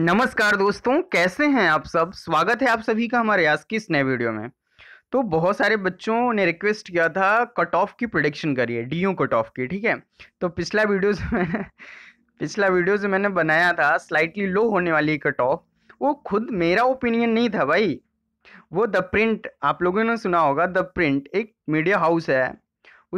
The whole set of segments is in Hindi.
नमस्कार दोस्तों कैसे हैं आप सब स्वागत है आप सभी का हमारे आज की इस नए वीडियो में तो बहुत सारे बच्चों ने रिक्वेस्ट किया था कट ऑफ की प्रोडिक्शन करिए डी यू कट ऑफ की ठीक है तो पिछला वीडियोज मैंने पिछला वीडियो जो मैंने बनाया था स्लाइटली लो होने वाली कट ऑफ वो खुद मेरा ओपिनियन नहीं था भाई वो द प्रिंट आप लोगों ने सुना होगा द प्रिंट एक मीडिया हाउस है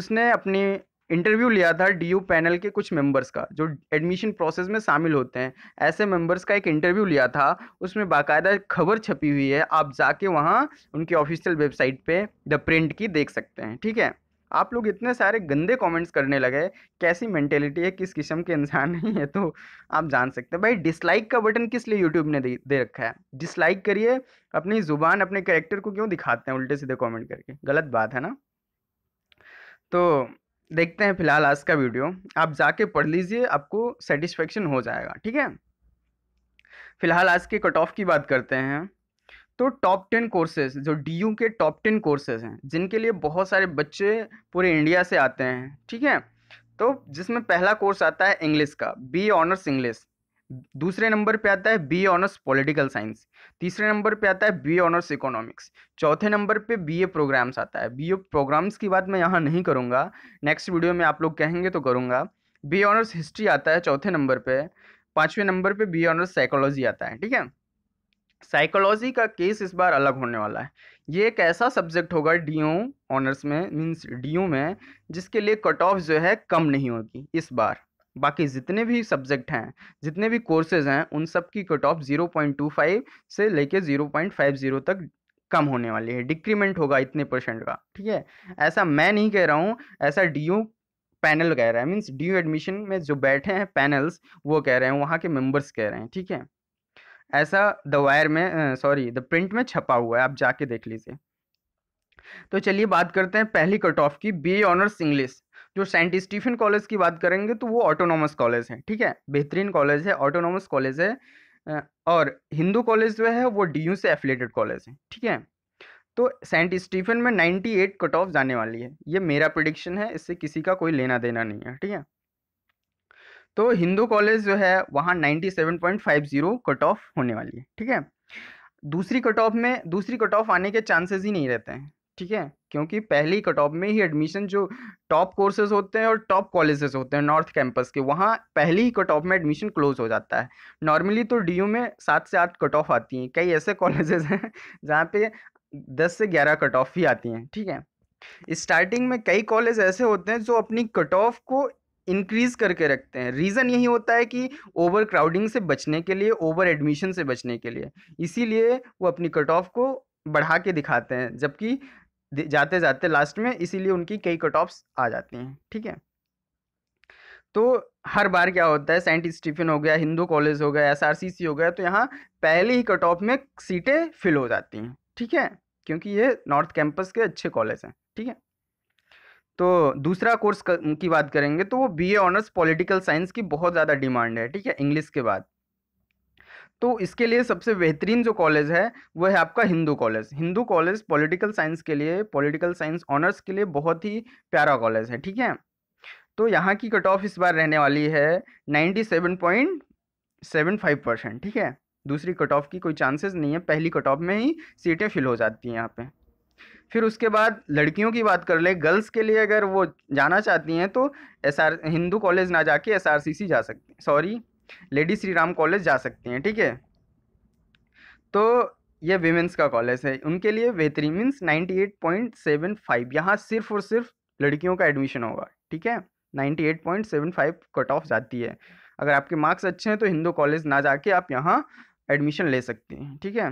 उसने अपनी इंटरव्यू लिया था डीयू पैनल के कुछ मेंबर्स का जो एडमिशन प्रोसेस में शामिल होते हैं ऐसे मेंबर्स का एक इंटरव्यू लिया था उसमें बाकायदा खबर छपी हुई है आप जाके वहाँ उनकी ऑफिशियल वेबसाइट पे द प्रिंट की देख सकते हैं ठीक है आप लोग इतने सारे गंदे कमेंट्स करने लगे कैसी मेंटेलिटी है किस किस्म के इंसान नहीं है तो आप जान सकते हैं भाई डिसलाइक का बटन किस लिए यूट्यूब ने दे, दे रखा है डिसलाइक करिए अपनी ज़ुबान अपने कैरेक्टर को क्यों दिखाते हैं उल्टे सीधे कमेंट करके गलत बात है ना तो देखते हैं फिलहाल आज का वीडियो आप जाके पढ़ लीजिए आपको सेटिस्फेक्शन हो जाएगा ठीक है फिलहाल आज के कट ऑफ की बात करते हैं तो टॉप टेन कोर्सेज जो डी यू के टॉप टेन कोर्सेज हैं जिनके लिए बहुत सारे बच्चे पूरे इंडिया से आते हैं ठीक है तो जिसमें पहला कोर्स आता है इंग्लिश का बी ऑनर्स इंग्लिश दूसरे नंबर पे आता है बी ऑनर्स पॉलिटिकल साइंस तीसरे नंबर पे आता है बी ऑनर्स इकोनॉमिक्स चौथे नंबर पे बीए प्रोग्राम्स आता है बीए प्रोग्राम्स की बात मैं यहाँ नहीं करूँगा नेक्स्ट वीडियो में आप लोग कहेंगे तो करूँगा बी ऑनर्स हिस्ट्री आता है चौथे नंबर पे पाँचवें नंबर पे बी ऑनर्स साइकोलॉजी आता है ठीक है साइकोलॉजी का केस इस बार अलग होने वाला है ये एक ऐसा सब्जेक्ट होगा डी ऑनर्स में मीन्स डी में जिसके लिए कट ऑफ जो है कम नहीं होगी इस बार बाकी जितने भी सब्जेक्ट हैं जितने भी कोर्सेज हैं उन सब की cut off zero point two five से लेके जीरो पॉइंट फाइव जीरो तक कम होने वाली है डिक्रीमेंट होगा इतने परसेंट का ठीक है ऐसा मैं नहीं कह रहा हूँ ऐसा डी यू पैनल कह रहा है मीन्स डी यू एडमिशन में जो बैठे हैं पैनल्स वो कह रहे हैं वहाँ के मेम्बर्स कह रहे हैं ठीक है ऐसा द वायर में सॉरी द प्रिंट में छपा हुआ है आप जाके देख लीजिए तो चलिए बात करते हैं पहली कट ऑफ की बी ऑनर्स इंग्लिश जो सेंट स्टीफन कॉलेज की बात करेंगे तो वो ऑटोनॉमस कॉलेज है ठीक है बेहतरीन कॉलेज है ऑटोनॉमस कॉलेज है और हिंदू कॉलेज जो है वो डी से एफिलेटेड कॉलेज है ठीक है तो सेंट स्टीफन में 98 कट ऑफ जाने वाली है ये मेरा प्रोडिक्शन है इससे किसी का कोई लेना देना नहीं है ठीक है तो हिंदू कॉलेज जो है वहाँ 97.50 कट ऑफ होने वाली है ठीक है दूसरी कट ऑफ में दूसरी कट ऑफ आने के चांसेस ही नहीं रहते हैं ठीक है क्योंकि पहली कट ऑफ में ही एडमिशन जो टॉप कोर्सेज होते हैं और टॉप कॉलेजेस होते हैं नॉर्थ कैंपस के वहाँ पहली ही कट ऑफ में एडमिशन क्लोज हो जाता है नॉर्मली तो डी में सात से आठ कट ऑफ आती हैं कई ऐसे कॉलेजेस हैं जहाँ पे दस से ग्यारह कट ऑफ ही आती हैं ठीक है स्टार्टिंग में कई कॉलेज ऐसे होते हैं जो अपनी कट ऑफ को इंक्रीज़ करके रखते हैं रीज़न यही होता है कि ओवर क्राउडिंग से बचने के लिए ओवर एडमिशन से बचने के लिए इसीलिए वो अपनी कट ऑफ को बढ़ा के दिखाते हैं जबकि जाते जाते लास्ट में इसीलिए उनकी कई कट ऑफ्स आ जाती हैं ठीक है तो हर बार क्या होता है सेंट स्टीफन हो गया हिंदू कॉलेज हो गया एसआरसीसी हो गया तो यहाँ पहले ही कट ऑफ में सीटें फिल हो जाती हैं ठीक है क्योंकि ये नॉर्थ कैंपस के अच्छे कॉलेज हैं ठीक है तो दूसरा कोर्स की बात करेंगे तो वो B A honours political science की बहुत ज़्यादा डिमांड है ठीक है इंग्लिश के बाद तो इसके लिए सबसे बेहतरीन जो कॉलेज है वो है आपका Hindu College Hindu College political science के लिए पॉलिटिकल साइंस ऑनर्स के लिए बहुत ही प्यारा कॉलेज है ठीक है तो यहाँ की कट ऑफ इस बार रहने वाली है ninety seven point seven five percent ठीक है दूसरी कट ऑफ की कोई चांसेस नहीं है पहली कट ऑफ में ही सीटें फिल हो जाती हैं यहाँ पे फिर उसके बाद लड़कियों की बात कर ले गर्ल्स के लिए अगर वो जाना चाहती हैं तो एस आर हिंदू कॉलेज ना जाके एस आर सी सी जा सकती sorry Lady Shri Ram College जा सकती हैं ठीक है तो ये वीमेंस का कॉलेज है उनके लिए बेहतरीन means ninety eight point seven five यहाँ सिर्फ और सिर्फ लड़कियों का एडमिशन होगा ठीक है ninety eight point seven five cut off जाती है अगर आपके मार्क्स अच्छे हैं तो हिंदू कॉलेज ना जाके आप यहाँ एडमिशन ले सकते हैं ठीक है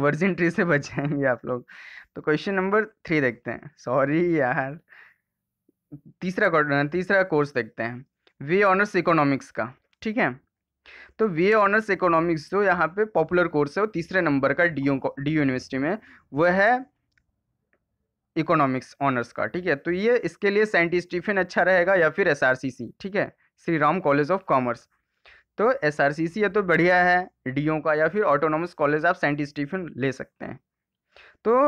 वर्जिन ट्री से बच जाएंगे आप लोग तो क्वेश्चन नंबर थ्री देखते हैं सॉरी यार तीसरा तीसरा कोर्स देखते हैं वी ऑनर्स इकोनॉमिक्स का ठीक है तो वी ऑनर्स इकोनॉमिक्स जो यहाँ पे पॉपुलर कोर्स है वो तीसरे नंबर का डी डी यूनिवर्सिटी में वह है इकोनॉमिक्स ऑनर्स का ठीक है तो ये इसके लिए सेंट स्टीफन अच्छा रहेगा या फिर एस ठीक है Shri Ram College of Commerce तो एस आर सी सी या तो बढ़िया है डी का या फिर ऑटोनॉमस कॉलेज आप सेंट स्टीफन ले सकते हैं तो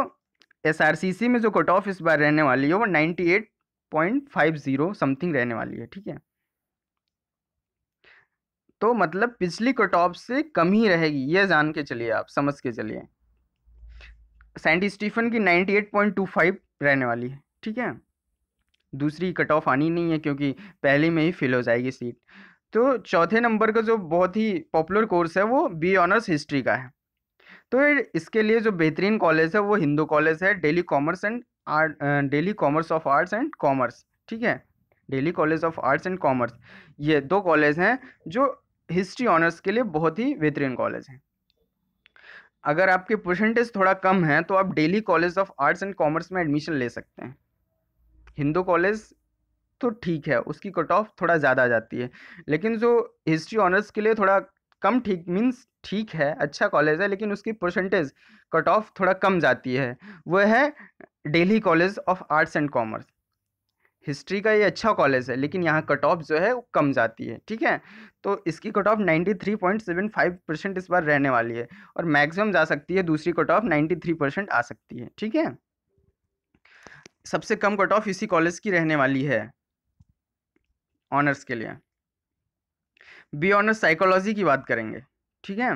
एस आर सी सी में जो कट ऑफ इस बार रहने वाली है वो ninety eight point five zero something रहने वाली है ठीक है तो मतलब पिछली कट ऑफ से कम ही रहेगी यह जान के चलिए आप समझ के चलिए सेंट स्टीफन की 98.25 रहने वाली है ठीक है दूसरी कट ऑफ आनी नहीं है क्योंकि पहले में ही फिल हो जाएगी सीट तो चौथे नंबर का जो बहुत ही पॉपुलर कोर्स है वो बी ऑनर्स हिस्ट्री का है तो इसके लिए जो बेहतरीन कॉलेज है वो हिंदू कॉलेज है Delhi commerce and art Delhi commerce of arts and commerce ठीक है Delhi College of arts and Commerce ये दो कॉलेज हैं जो हिस्ट्री ऑनर्स के लिए बहुत ही बेहतरीन कॉलेज है अगर आपके परसेंटेज थोड़ा कम है तो आप Delhi College of arts and Commerce में एडमिशन ले सकते हैं हिंदू कॉलेज तो ठीक है उसकी कट ऑफ थोड़ा ज़्यादा आ जाती है लेकिन जो हिस्ट्री ऑनर्स के लिए थोड़ा कम ठीक मीन्स ठीक है अच्छा कॉलेज है लेकिन उसकी परसेंटेज कट ऑफ थोड़ा कम जाती है वह है Delhi College of arts and Commerce history का ये अच्छा कॉलेज है लेकिन यहाँ कट ऑफ जो है वो कम जाती है ठीक है तो इसकी cut off ninety three point seven five percent इस बार रहने वाली है और मैक्सिमम जा सकती है दूसरी cut off ninety three percent आ सकती है ठीक है सबसे कम कट ऑफ इसी कॉलेज की रहने वाली है ऑनर्स के लिए बी ऑनर्स साइकोलॉजी की बात करेंगे ठीक है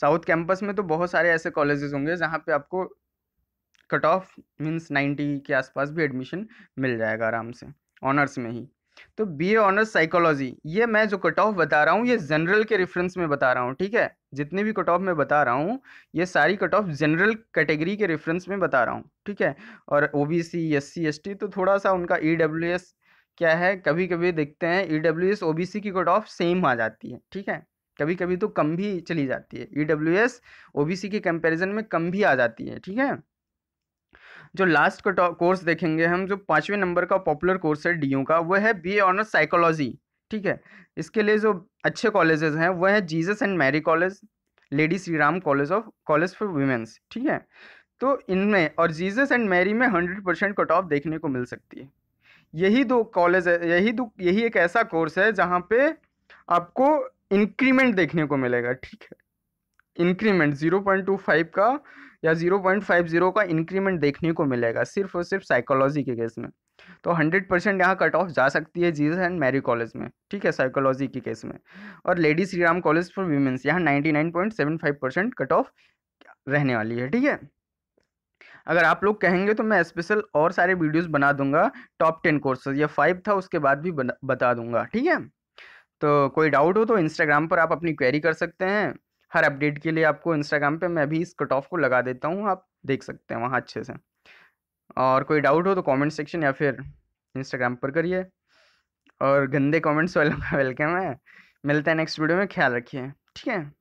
साउथ कैंपस में तो बहुत सारे ऐसे कॉलेजेस होंगे जहाँ पे आपको कट ऑफ मीन्स नाइन्टी के आसपास भी एडमिशन मिल जाएगा आराम से ऑनर्स में ही तो बी ए ऑनर्स साइकोलॉजी ये मैं जो कट ऑफ बता रहा हूँ ये जनरल के रेफरेंस में बता रहा हूँ ठीक है जितने भी कट ऑफ मैं बता रहा हूँ ये सारी कट ऑफ जनरल कैटेगरी के रेफरेंस में बता रहा हूँ ठीक है और O B C S C S T तो थोड़ा सा उनका ई डब्ल्यू एस क्या है कभी कभी देखते हैं E W S O B C की कट ऑफ सेम आ जाती है ठीक है कभी कभी तो कम भी चली जाती है E W S O B C के कंपेरिजन में कम भी आ जाती है ठीक है जो लास्ट कोर्स देखेंगे हम जो पाँचवें नंबर का पॉपुलर कोर्स है डी का वो है बी ए ऑनर्स साइकोलॉजी ठीक है इसके लिए जो अच्छे कॉलेजेस हैं वह है Jesus and Mary College Lady Shri Ram College of College for women's ठीक है तो इनमें और जीसस एंड मैरी में हंड्रेड परसेंट कट ऑफ देखने को मिल सकती है यही दो कॉलेज है यही दो यही एक ऐसा कोर्स है जहाँ पे आपको इंक्रीमेंट देखने को मिलेगा ठीक है increment zero point two five का या ज़ीरो पॉइंट फाइव ज़ीरो का इंक्रीमेंट देखने को मिलेगा सिर्फ और सिर्फ साइकोलॉजी के केस में तो हंड्रेड परसेंट यहाँ कट ऑफ जा सकती है जीजस एंड मैरी कॉलेज में ठीक है साइकोलॉजी के केस में और Lady Shri Ram College for women's यहाँ ninety nine point seven five percent cut off रहने वाली है ठीक है अगर आप लोग कहेंगे तो मैं स्पेशल और सारे वीडियोस बना दूंगा टॉप टेन कोर्सेज या फाइव था उसके बाद भी बता दूंगा ठीक है तो कोई डाउट हो तो इंस्टाग्राम पर आप अपनी क्वेरी कर सकते हैं हर अपडेट के लिए आपको इंस्टाग्राम पे मैं भी इस कट ऑफ को लगा देता हूँ आप देख सकते हैं वहाँ अच्छे से और कोई डाउट हो तो कमेंट सेक्शन या फिर इंस्टाग्राम पर करिए और गंदे कमेंट्स वाले वेलकम है मिलता है नेक्स्ट वीडियो में ख्याल रखिए ठीक है